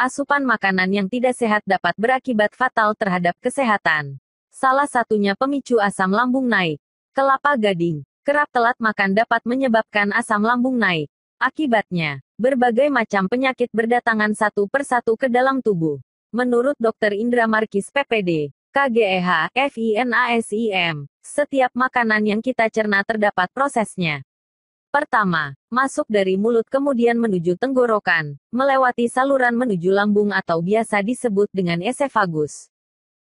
asupan makanan yang tidak sehat dapat berakibat fatal terhadap kesehatan. Salah satunya pemicu asam lambung naik. Kelapa gading, kerap telat makan dapat menyebabkan asam lambung naik. Akibatnya, berbagai macam penyakit berdatangan satu persatu ke dalam tubuh. Menurut Dr. Indra Markis PPD, KGEH, FINASIM, setiap makanan yang kita cerna terdapat prosesnya. Pertama, masuk dari mulut kemudian menuju tenggorokan, melewati saluran menuju lambung atau biasa disebut dengan esefagus.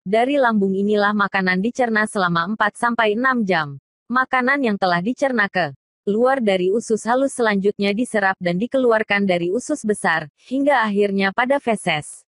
Dari lambung inilah makanan dicerna selama 4-6 jam. Makanan yang telah dicerna ke luar dari usus halus selanjutnya diserap dan dikeluarkan dari usus besar, hingga akhirnya pada feses.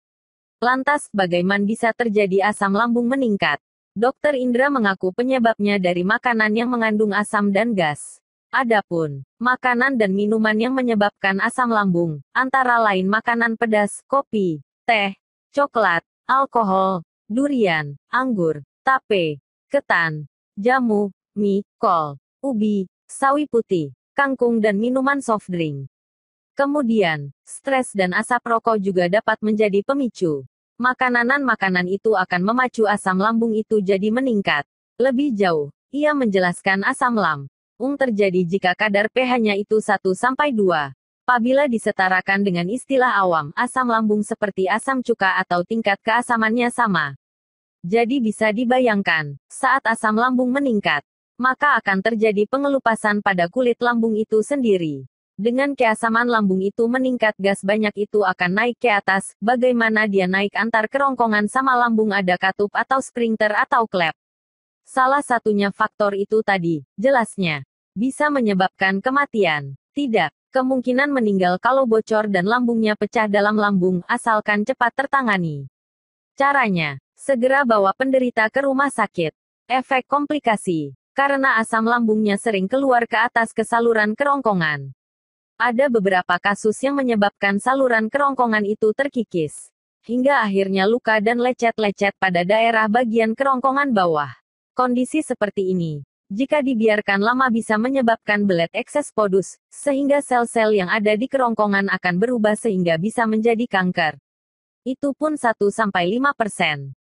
Lantas, bagaimana bisa terjadi asam lambung meningkat? Dokter Indra mengaku penyebabnya dari makanan yang mengandung asam dan gas. Adapun, makanan dan minuman yang menyebabkan asam lambung, antara lain makanan pedas, kopi, teh, coklat, alkohol, durian, anggur, tape, ketan, jamu, mie, kol, ubi, sawi putih, kangkung dan minuman soft drink. Kemudian, stres dan asap rokok juga dapat menjadi pemicu. Makanan-makanan itu akan memacu asam lambung itu jadi meningkat. Lebih jauh, ia menjelaskan asam lambung ung terjadi jika kadar pH-nya itu 1-2. Apabila disetarakan dengan istilah awam, asam lambung seperti asam cuka atau tingkat keasamannya sama. Jadi bisa dibayangkan, saat asam lambung meningkat, maka akan terjadi pengelupasan pada kulit lambung itu sendiri. Dengan keasaman lambung itu meningkat gas banyak itu akan naik ke atas, bagaimana dia naik antar kerongkongan sama lambung ada katup atau sprinter atau klep. Salah satunya faktor itu tadi, jelasnya bisa menyebabkan kematian. Tidak, kemungkinan meninggal kalau bocor dan lambungnya pecah dalam lambung asalkan cepat tertangani. Caranya, segera bawa penderita ke rumah sakit. Efek komplikasi, karena asam lambungnya sering keluar ke atas ke saluran kerongkongan. Ada beberapa kasus yang menyebabkan saluran kerongkongan itu terkikis. Hingga akhirnya luka dan lecet-lecet pada daerah bagian kerongkongan bawah. Kondisi seperti ini jika dibiarkan lama bisa menyebabkan belet ekses podus, sehingga sel-sel yang ada di kerongkongan akan berubah sehingga bisa menjadi kanker. Itu pun 1-5%.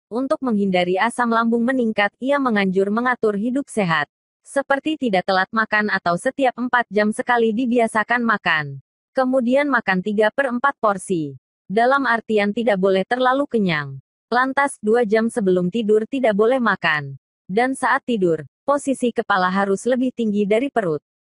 Untuk menghindari asam lambung meningkat, ia menganjur mengatur hidup sehat. Seperti tidak telat makan atau setiap 4 jam sekali dibiasakan makan. Kemudian makan 3 per 4 porsi. Dalam artian tidak boleh terlalu kenyang. Lantas, 2 jam sebelum tidur tidak boleh makan. Dan saat tidur, posisi kepala harus lebih tinggi dari perut.